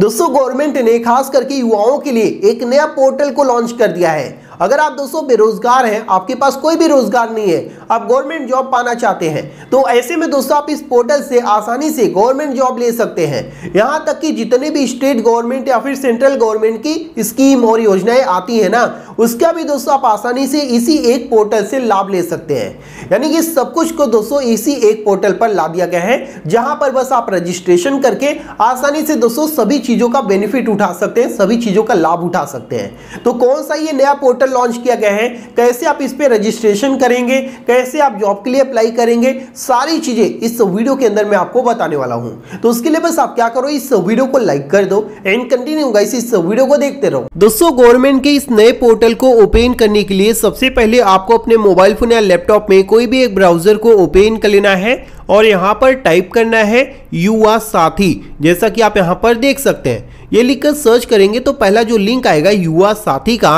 दोस्तों गवर्नमेंट ने खास करके युवाओं के लिए एक नया पोर्टल को लॉन्च कर दिया है अगर आप दोस्तों बेरोजगार हैं आपके पास कोई भी रोजगार नहीं है आप गवर्नमेंट जॉब पाना चाहते हैं तो ऐसे में दोस्तों आप इस पोर्टल से आसानी से गवर्नमेंट जॉब ले सकते हैं यहाँ तक कि जितने भी स्टेट गवर्नमेंट या फिर सेंट्रल गवर्नमेंट की स्कीम और योजनाएं आती है ना उसका भी दोस्तों आप आसानी से इसी एक पोर्टल से लाभ ले सकते हैं यानी कि सब कुछ को दोस्तों इसी एक पोर्टल पर ला दिया गया है जहां पर बस आप रजिस्ट्रेशन करके आसानी से दोस्तों सभी चीजों का बेनिफिट उठा सकते हैं सभी चीजों का लाभ उठा सकते हैं तो कौन सा ये नया पोर्टल पोर्टल लॉन्च किया गया है कैसे आप इस पर रजिस्ट्रेशन करेंगे कैसे आप जॉब के लिए अप्लाई करेंगे सारी चीज़ें इस वीडियो के अंदर मैं आपको बताने वाला हूँ तो उसके लिए बस आप क्या करो इस वीडियो को लाइक कर दो एंड कंटिन्यू गाइस इस वीडियो को देखते रहो दोस्तों गवर्नमेंट के इस नए पोर्टल को ओपन करने के लिए सबसे पहले आपको अपने मोबाइल फोन या लैपटॉप में कोई भी एक ब्राउजर को ओपन कर लेना है और यहाँ पर टाइप करना है युवा साथी जैसा कि आप यहाँ पर देख सकते हैं ये लिखकर सर्च करेंगे तो पहला जो लिंक आएगा युवा साथी का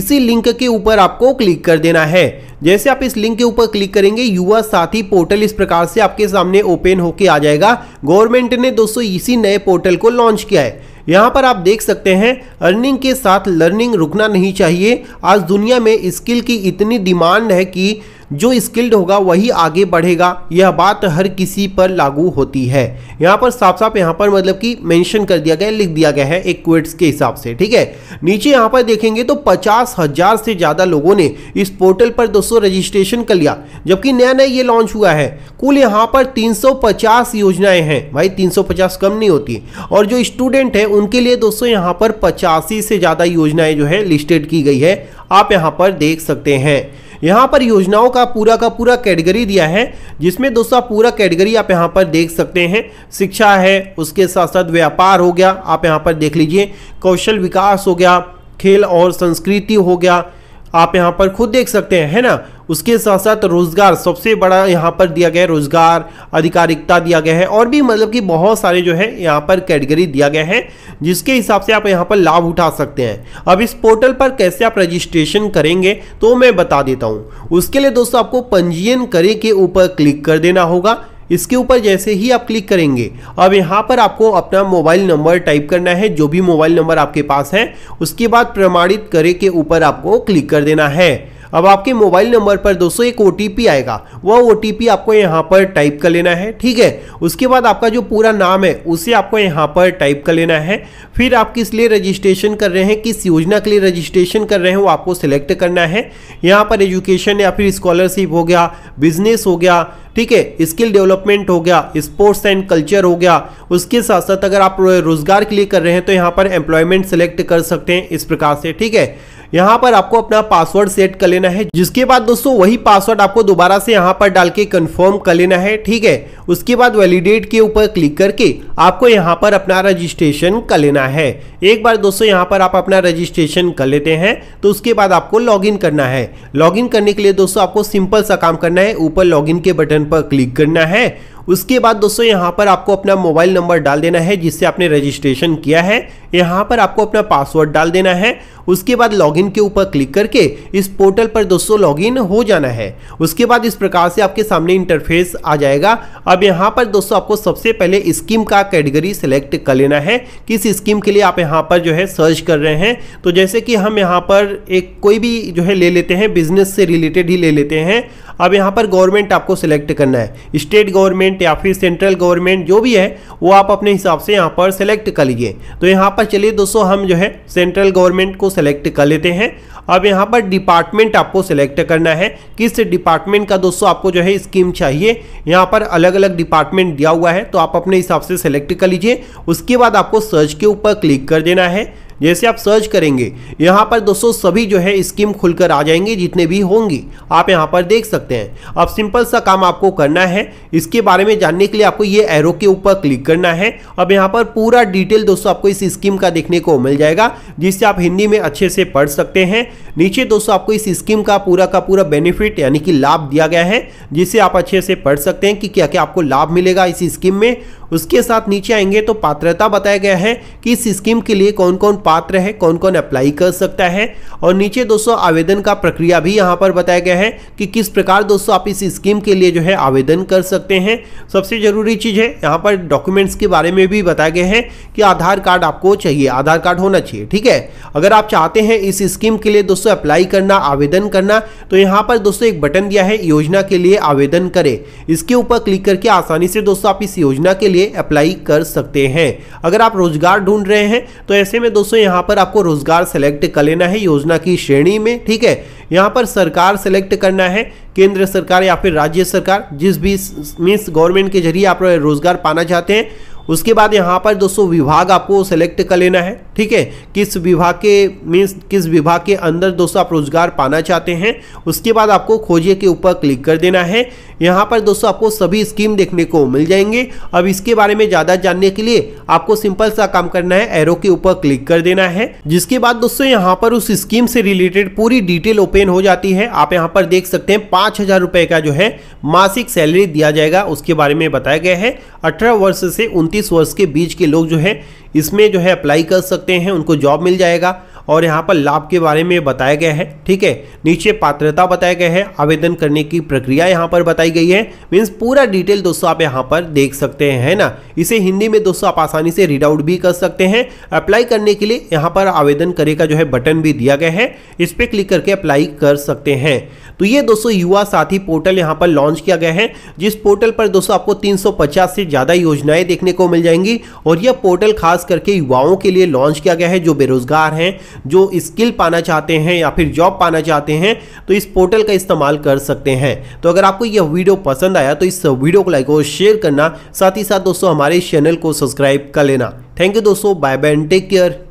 इसी लिंक के ऊपर आपको क्लिक कर देना है जैसे आप इस लिंक के ऊपर क्लिक करेंगे युवा साथी पोर्टल इस प्रकार से आपके सामने ओपन होके आ जाएगा गवर्नमेंट ने दोस्तों इसी नए पोर्टल को लॉन्च किया है यहाँ पर आप देख सकते हैं अर्निंग के साथ लर्निंग रुकना नहीं चाहिए आज दुनिया में स्किल की इतनी डिमांड है कि जो स्किल्ड होगा वही आगे बढ़ेगा यह बात हर किसी पर लागू होती है यहाँ पर साफ साफ यहाँ पर मतलब कि मेंशन कर दिया गया लिख दिया गया है एक क्वेट्स के हिसाब से ठीक है नीचे यहाँ पर देखेंगे तो पचास हजार से ज़्यादा लोगों ने इस पोर्टल पर दोस्तों रजिस्ट्रेशन कर लिया जबकि नया नया ये लॉन्च हुआ है कुल यहाँ पर तीन योजनाएं हैं भाई तीन कम नहीं होती और जो स्टूडेंट है उनके लिए दोस्तों यहाँ पर पचासी से ज़्यादा योजनाएं जो है लिस्टेड की गई है आप यहाँ पर देख सकते हैं यहाँ पर योजनाओं का पूरा का पूरा कैटेगरी दिया है जिसमें दोस्तों पूरा कैटेगरी आप यहाँ पर देख सकते हैं शिक्षा है उसके साथ साथ व्यापार हो गया आप यहाँ पर देख लीजिए कौशल विकास हो गया खेल और संस्कृति हो गया आप यहाँ पर खुद देख सकते हैं है ना उसके साथ साथ रोजगार सबसे बड़ा यहाँ पर दिया गया है रोजगार आधिकारिकता दिया गया है और भी मतलब कि बहुत सारे जो है यहाँ पर कैटेगरी दिया गया है जिसके हिसाब से आप यहाँ पर लाभ उठा सकते हैं अब इस पोर्टल पर कैसे आप रजिस्ट्रेशन करेंगे तो मैं बता देता हूँ उसके लिए दोस्तों आपको पंजीयन करे के ऊपर क्लिक कर देना होगा इसके ऊपर जैसे ही आप क्लिक करेंगे अब यहाँ पर आपको अपना मोबाइल नंबर टाइप करना है जो भी मोबाइल नंबर आपके पास है उसके बाद प्रमाणित करे के ऊपर आपको क्लिक कर देना है अब आपके मोबाइल नंबर पर दोस्तों एक ओ आएगा वह ओ आपको यहाँ पर टाइप कर लेना है ठीक है उसके बाद आपका जो पूरा नाम है उसे आपको यहाँ पर टाइप कर लेना है फिर आप किस लिए रजिस्ट्रेशन कर रहे हैं किस योजना के लिए रजिस्ट्रेशन कर रहे हैं वो आपको सिलेक्ट करना है यहाँ पर एजुकेशन या फिर स्कॉलरशिप हो गया बिजनेस हो गया ठीक है स्किल डेवलपमेंट हो गया स्पोर्ट्स एंड कल्चर हो गया उसके साथ साथ अगर आप रोजगार के लिए कर रहे हैं तो यहाँ पर एम्प्लॉयमेंट सेलेक्ट कर सकते हैं इस प्रकार से ठीक है यहाँ पर आपको अपना पासवर्ड सेट कर लेना है जिसके बाद दोस्तों वही पासवर्ड आपको दोबारा से यहाँ पर डाल के कन्फर्म कर लेना है ठीक है उसके बाद वैलिडेट के ऊपर क्लिक करके आपको यहाँ पर अपना रजिस्ट्रेशन कर लेना है एक बार दोस्तों यहाँ पर आप अपना रजिस्ट्रेशन कर लेते हैं तो उसके बाद आपको लॉगिन करना है लॉगिन करने के लिए दोस्तों आपको सिंपल सा काम करना है ऊपर लॉगिन के बटन पर क्लिक करना है उसके बाद दोस्तों यहाँ पर आपको अपना मोबाइल नंबर डाल देना है जिससे आपने रजिस्ट्रेशन किया है यहाँ पर आपको अपना पासवर्ड डाल देना है उसके बाद लॉगिन के ऊपर क्लिक करके इस पोर्टल पर दोस्तों लॉगिन हो जाना है उसके बाद इस प्रकार से आपके सामने इंटरफेस आ जाएगा अब यहाँ पर दोस्तों आपको सबसे पहले स्कीम का कैटेगरी सेलेक्ट कर लेना है किस स्कीम के लिए आप यहाँ पर जो है सर्च कर रहे हैं तो जैसे कि हम यहाँ पर एक कोई भी जो है ले लेते हैं बिजनेस से रिलेटेड ही ले लेते हैं अब यहाँ पर गवर्नमेंट आपको सिलेक्ट करना है स्टेट गवर्नमेंट गवर्नमेंट या फिर सेंट्रल गवर्नमेंट जो भी है वो आप अपने हिसाब से यहाँ पर सेलेक्ट कर लीजिए तो यहाँ पर चलिए दोस्तों हम जो है सेंट्रल गवर्नमेंट को सेलेक्ट कर लेते हैं अब यहाँ पर डिपार्टमेंट आपको सेलेक्ट करना है किस डिपार्टमेंट का दोस्तों आपको जो है स्कीम चाहिए यहाँ पर अलग अलग डिपार्टमेंट दिया हुआ है तो आप अपने हिसाब से सेलेक्ट कर लीजिए उसके बाद आपको सर्च के ऊपर क्लिक कर देना है जैसे आप सर्च करेंगे यहाँ पर दोस्तों सभी जो है स्कीम खुलकर आ जाएंगे जितने भी होंगी आप यहाँ पर देख सकते हैं अब सिंपल सा काम आपको करना है इसके बारे में जानने के लिए आपको ये एरो के ऊपर क्लिक करना है अब यहाँ पर पूरा डिटेल दोस्तों आपको इस स्कीम का देखने को मिल जाएगा जिससे आप हिंदी में अच्छे से पढ़ सकते हैं नीचे दोस्तों आपको इस स्कीम का पूरा का पूरा बेनिफिट यानी कि लाभ दिया गया है जिससे आप अच्छे से पढ़ सकते हैं कि क्या क्या आपको लाभ मिलेगा इस स्कीम में उसके साथ नीचे आएंगे तो पात्रता बताया गया है कि इस स्कीम के लिए कौन कौन पात्र है कौन कौन अप्लाई कर सकता है और नीचे दोस्तों आवेदन का प्रक्रिया भी यहाँ पर बताया गया है कि किस प्रकार दोस्तों आप इस स्कीम के लिए जो है आवेदन कर सकते हैं सबसे ज़रूरी चीज़ है यहाँ पर डॉक्यूमेंट्स के बारे में भी बताया गया है कि आधार कार्ड आपको चाहिए आधार कार्ड होना चाहिए ठीक है अगर आप चाहते हैं इस स्कीम के लिए दोस्तों अप्लाई करना आवेदन करना तो यहाँ पर दोस्तों एक बटन दिया है योजना के लिए आवेदन करें इसके ऊपर क्लिक करके आसानी से दोस्तों आप इस योजना के लिए अप्लाई कर सकते हैं अगर आप रोजगार ढूंढ रहे हैं तो ऐसे में दोस्तों दोस्तों यहाँ पर आपको रोजगार सेलेक्ट कर लेना है योजना की श्रेणी में ठीक है यहाँ पर सरकार सेलेक्ट करना है केंद्र सरकार या फिर राज्य सरकार जिस भी मीन्स गवर्नमेंट के जरिए आप रोजगार पाना चाहते हैं उसके बाद यहाँ पर दोस्तों विभाग आपको सेलेक्ट कर लेना है ठीक है किस विभाग के मीन्स किस विभाग के अंदर दोस्तों आप रोजगार पाना चाहते हैं उसके बाद आपको खोजिए के ऊपर क्लिक कर देना है यहाँ पर दोस्तों आपको सभी स्कीम देखने को मिल जाएंगे अब इसके बारे में ज़्यादा जानने के लिए आपको सिंपल सा काम करना है एरो के ऊपर क्लिक कर देना है जिसके बाद दोस्तों यहाँ पर उस स्कीम से रिलेटेड पूरी डिटेल ओपन हो जाती है आप यहाँ पर देख सकते हैं पाँच हज़ार रुपए का जो है मासिक सैलरी दिया जाएगा उसके बारे में बताया गया है अठारह वर्ष से उनतीस उनतीस वर्ष के बीच के लोग जो है इसमें जो है अप्लाई कर सकते हैं उनको जॉब मिल जाएगा और यहाँ पर लाभ के बारे में बताया गया है ठीक है नीचे पात्रता बताया गया है आवेदन करने की प्रक्रिया यहाँ पर बताई गई है मीन्स पूरा डिटेल दोस्तों आप यहाँ पर देख सकते हैं है ना इसे हिंदी में दोस्तों आप आसानी से रीड आउट भी कर सकते हैं अप्लाई करने के लिए यहाँ पर आवेदन करे का जो है बटन भी दिया गया है इस पर क्लिक करके अप्लाई कर सकते हैं तो ये दोस्तों युवा साथी पोर्टल यहाँ पर लॉन्च किया गया है जिस पोर्टल पर दोस्तों आपको 350 से ज़्यादा योजनाएं देखने को मिल जाएंगी और यह पोर्टल खास करके युवाओं के लिए लॉन्च किया गया है जो बेरोजगार हैं जो स्किल पाना चाहते हैं या फिर जॉब पाना चाहते हैं तो इस पोर्टल का इस्तेमाल कर सकते हैं तो अगर आपको यह वीडियो पसंद आया तो इस वीडियो को लाइक और शेयर करना साथ ही साथ दोस्तों हमारे चैनल को सब्सक्राइब कर लेना थैंक यू दोस्तों बाय बाय टेक केयर